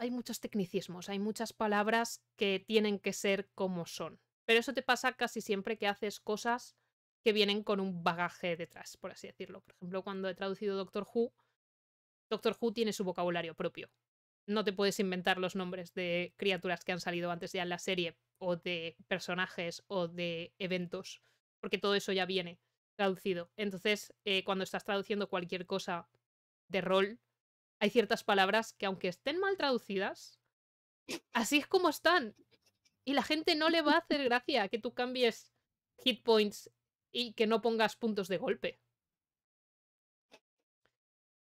hay muchos tecnicismos, hay muchas palabras que tienen que ser como son. Pero eso te pasa casi siempre que haces cosas que vienen con un bagaje detrás, por así decirlo. Por ejemplo, cuando he traducido Doctor Who, Doctor Who tiene su vocabulario propio. No te puedes inventar los nombres de criaturas que han salido antes ya en la serie, o de personajes, o de eventos, porque todo eso ya viene traducido. Entonces, eh, cuando estás traduciendo cualquier cosa de rol, hay ciertas palabras que aunque estén mal traducidas, así es como están. Y la gente no le va a hacer gracia que tú cambies hit points y que no pongas puntos de golpe.